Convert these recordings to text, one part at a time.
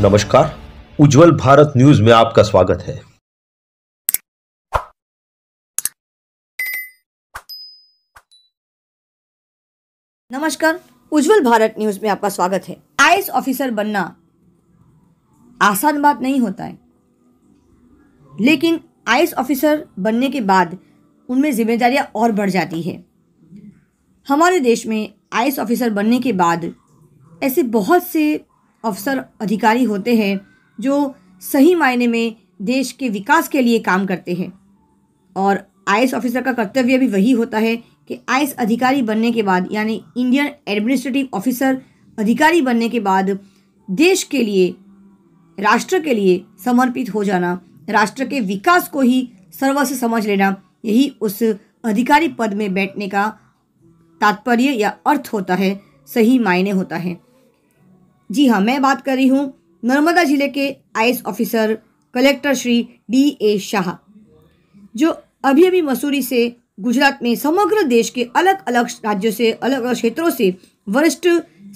नमस्कार उज्जवल भारत न्यूज में आपका स्वागत है नमस्कार उज्जवल भारत न्यूज में आपका स्वागत है आई ऑफिसर बनना आसान बात नहीं होता है लेकिन आई ऑफिसर बनने के बाद उनमें जिम्मेदारियां और बढ़ जाती है हमारे देश में आई ऑफिसर बनने के बाद ऐसे बहुत से अफसर अधिकारी होते हैं जो सही मायने में देश के विकास के लिए काम करते हैं और आई ऑफिसर का कर्तव्य भी वही होता है कि आई अधिकारी बनने के बाद यानी इंडियन एडमिनिस्ट्रेटिव ऑफिसर अधिकारी बनने के बाद देश के लिए राष्ट्र के लिए समर्पित हो जाना राष्ट्र के विकास को ही सर्वस्व समझ लेना यही उस अधिकारी पद में बैठने का तात्पर्य या अर्थ होता है सही मायने होता है जी हाँ मैं बात कर रही हूँ नर्मदा जिले के IAS officer collector Shri D A Shah जो अभी अभी मसूरी से गुजरात में समग्र देश के अलग अलग राज्यों से अलग अलग क्षेत्रों से वरिष्ठ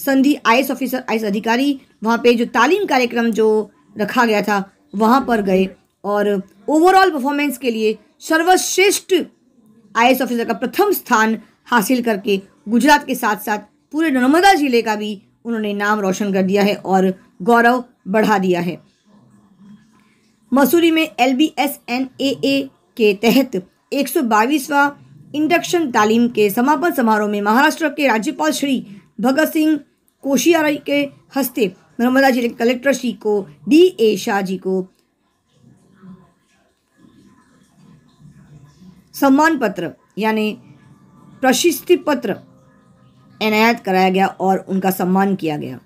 संधि आई ऑफिसर आई अधिकारी वहाँ पे जो तालीम कार्यक्रम जो रखा गया था वहाँ पर गए और ओवरऑल परफॉर्मेंस के लिए सर्वश्रेष्ठ आई ऑफिसर का प्रथम स्थान हासिल करके गुजरात के साथ साथ पूरे नर्मदा जिले का भी उन्होंने नाम रोशन कर दिया है और गौरव बढ़ा दिया है मसूरी में L B S N A A के तहत एक सौ बाईसवा इंडक्शन तालीम के समापन समारोह में महाराष्ट्र के राज्यपाल श्री भगत सिंह कोशियारी के हस्ते नर्मदा जिले के कलेक्टर श्री को डी ए शाह जी को सम्मान पत्र यानी प्रशस्ति पत्र इनायत कराया गया और उनका सम्मान किया गया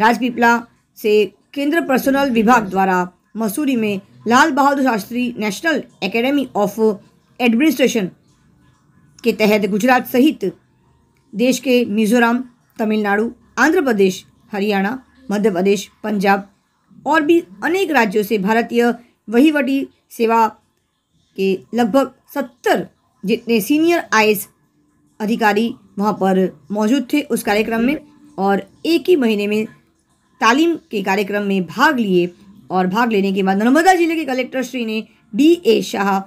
राजपीपला से केंद्र पर्सनल विभाग द्वारा मसूरी में Lal Bahadur Shastri national academy of administration के तहत गुजरात सहित देश के मिजोरम तमिलनाडु आंध्र प्रदेश हरियाणा मध्य प्रदेश पंजाब और भी अनेक राज्यों से भारतीय वहीवटी सेवा के लगभग सत्तर जितने सीनियर आई अधिकारी वहाँ पर मौजूद थे उस कार्यक्रम में और एक ही महीने में तालीम के कार्यक्रम में भाग लिए और भाग लेने के बाद नर्मदा जिले के कलेक्टर श्री ने डी ए शाह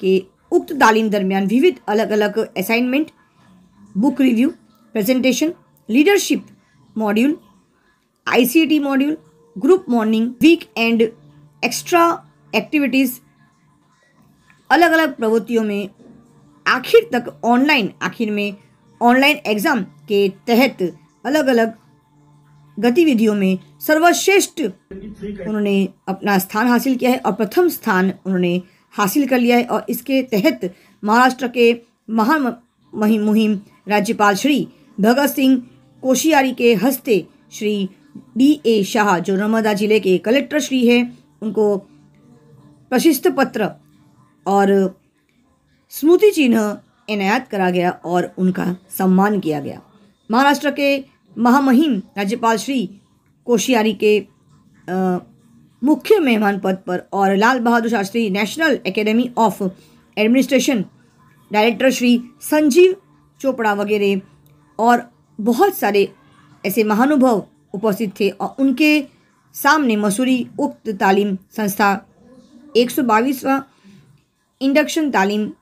के उक्त तालीम दरमियान विविध अलग अलग assignment book review presentation leadership module ICT module group morning weekend extra activities अलग अलग प्रवृत्तियों में आखिर तक ऑनलाइन आखिर में ऑनलाइन एग्ज़ाम के तहत अलग अलग गतिविधियों में सर्वश्रेष्ठ उन्होंने अपना स्थान हासिल किया है और प्रथम स्थान उन्होंने हासिल कर लिया है और इसके तहत महाराष्ट्र के महान मुहिम राज्यपाल श्री भगत सिंह कोशियारी के हस्ते श्री डी ए शाह जो नर्मदा जिले के कलेक्टर श्री हैं उनको प्रशिस्त पत्र और स्मृति चिन्ह इनायत करा गया और उनका सम्मान किया गया महाराष्ट्र के महामहिम राज्यपाल श्री कोशियारी के मुख्य मेहमान पद पर और Lal Bahadur Shastri national academy of administration director Shri Sanjeev Chopra वगैरह और बहुत सारे ऐसे महानुभव उपस्थित थे और उनके सामने मसूरी उक्त तालीम संस्था एक सौ बाईसवा इंडक्शन तालीम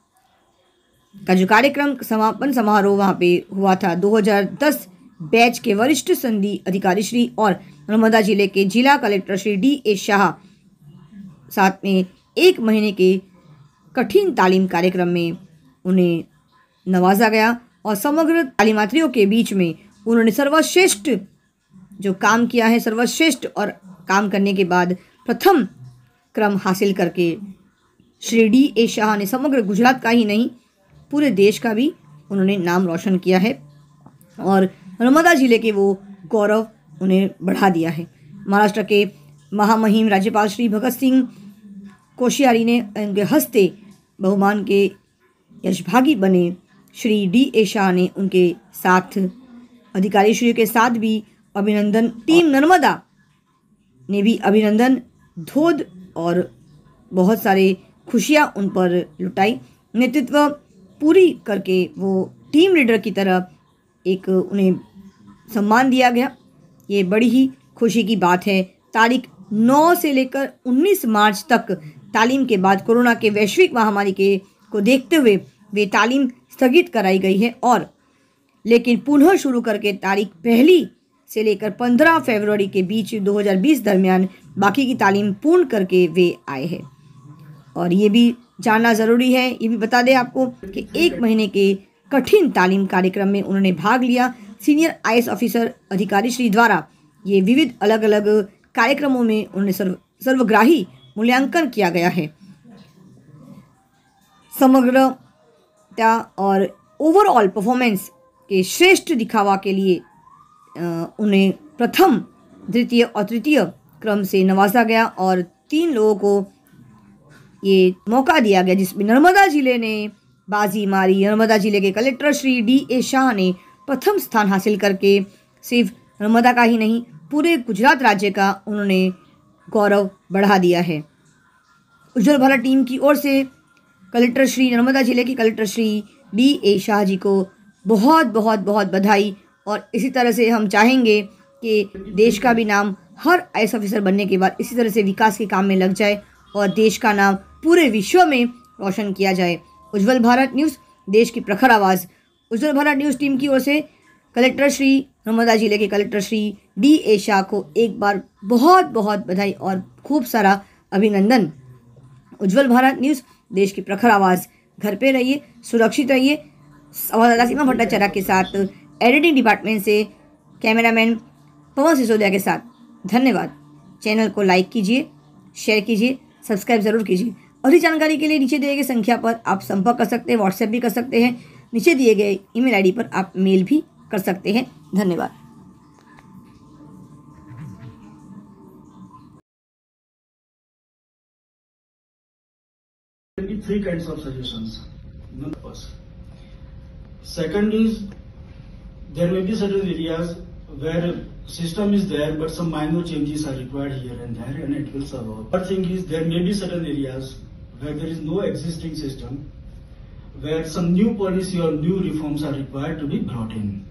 का जो कार्यक्रम समापन समारोह वहाँ पे हुआ था 2010 बैच के वरिष्ठ संधि अधिकारी श्री और नर्मदा जिले के जिला collector Shri D A Shah साथ में एक महीने के कठिन तालीम कार्यक्रम में उन्हें नवाजा गया और समग्र तालीमार्थियों के बीच में उन्होंने सर्वश्रेष्ठ जो काम किया है सर्वश्रेष्ठ और काम करने के बाद प्रथम क्रम हासिल करके श्री डी ए शाह ने समग्र गुजरात का ही नहीं पूरे देश का भी उन्होंने नाम रोशन किया है और नर्मदा ज़िले के वो गौरव उन्हें बढ़ा दिया है महाराष्ट्र के महामहिम राज्यपाल श्री भगत सिंह कोश्यारी ने उनके हस्ते बहुमान के यशभागी बने श्री डी ए शाह ने उनके साथ अधिकारी श्री के साथ भी अभिनंदन टीम नर्मदा ने भी अभिनंदन धोध और बहुत सारे खुशियाँ उन पर लुटाई नेतृत्व पूरी करके वो टीम लीडर की तरफ एक उन्हें सम्मान दिया गया ये बड़ी ही खुशी की बात है तारीख 9 से लेकर 19 मार्च तक तालीम के बाद कोरोना के वैश्विक महामारी के को देखते हुए वे तालीम स्थगित कराई गई है और लेकिन पुनः शुरू करके तारीख पहली से लेकर 15 फरवरी के बीच 2020 दरमियान बाकी की तालीम पूर्ण करके वे आए हैं और ये भी जानना ज़रूरी है ये भी बता दें आपको कि एक महीने के कठिन तालीम कार्यक्रम में उन्होंने भाग लिया सीनियर आई ऑफिसर अधिकारी श्री द्वारा ये विविध अलग अलग कार्यक्रमों में उन्हें सर्व सर्वग्राही मूल्यांकन किया गया है समग्रता और ओवरऑल परफॉर्मेंस के श्रेष्ठ दिखावा के लिए उन्हें प्रथम द्वितीय और तृतीय क्रम से नवाजा गया और तीन लोगों को ये मौका दिया गया जिसमें नर्मदा जिले ने बाजी मारी नर्मदा जिले के collector Shri D A Shah ने प्रथम स्थान हासिल करके सिर्फ नर्मदा का ही नहीं पूरे गुजरात राज्य का उन्होंने गौरव बढ़ा दिया है उज्जवल भारत टीम की ओर से कलेक्टर श्री नर्मदा जिले के collector Shri D A Shah ji को बहुत बहुत बहुत बधाई और इसी तरह से हम चाहेंगे कि देश का भी नाम हर आई ऑफिसर बनने के बाद इसी तरह से विकास के काम में लग जाए और देश का नाम पूरे विश्व में रोशन किया जाए उज्जवल भारत न्यूज़ देश की प्रखर आवाज़ उज्जवल भारत न्यूज़ टीम की ओर से कलेक्टर श्री नर्मदा जिले के collector Shri D A Shah को एक बार बहुत बहुत बधाई और खूब सारा अभिनंदन उज्जवल भारत न्यूज़ देश की प्रखर आवाज़ घर पे रहिए सुरक्षित रहिए संवाददाता सीमा भट्टाचार्य के साथ एडिटिंग डिपार्टमेंट से कैमरामैन पवन सिसोदिया के साथ धन्यवाद चैनल को लाइक कीजिए शेयर कीजिए सब्सक्राइब ज़रूर कीजिए अधिक जानकारी के लिए नीचे दिए गए संख्या पर आप संपर्क कर सकते हैं व्हाट्सएप भी कर सकते हैं नीचे दिए गए ईमेल आईडी पर आप मेल भी कर सकते हैं धन्यवाद three kinds of suggestions. Second is there may be certain areas where system is there but some minor changes are required here and there and it will survive. Third thing is there may be certain areas where there is no existing system, where some new policy or new reforms are required to be brought in.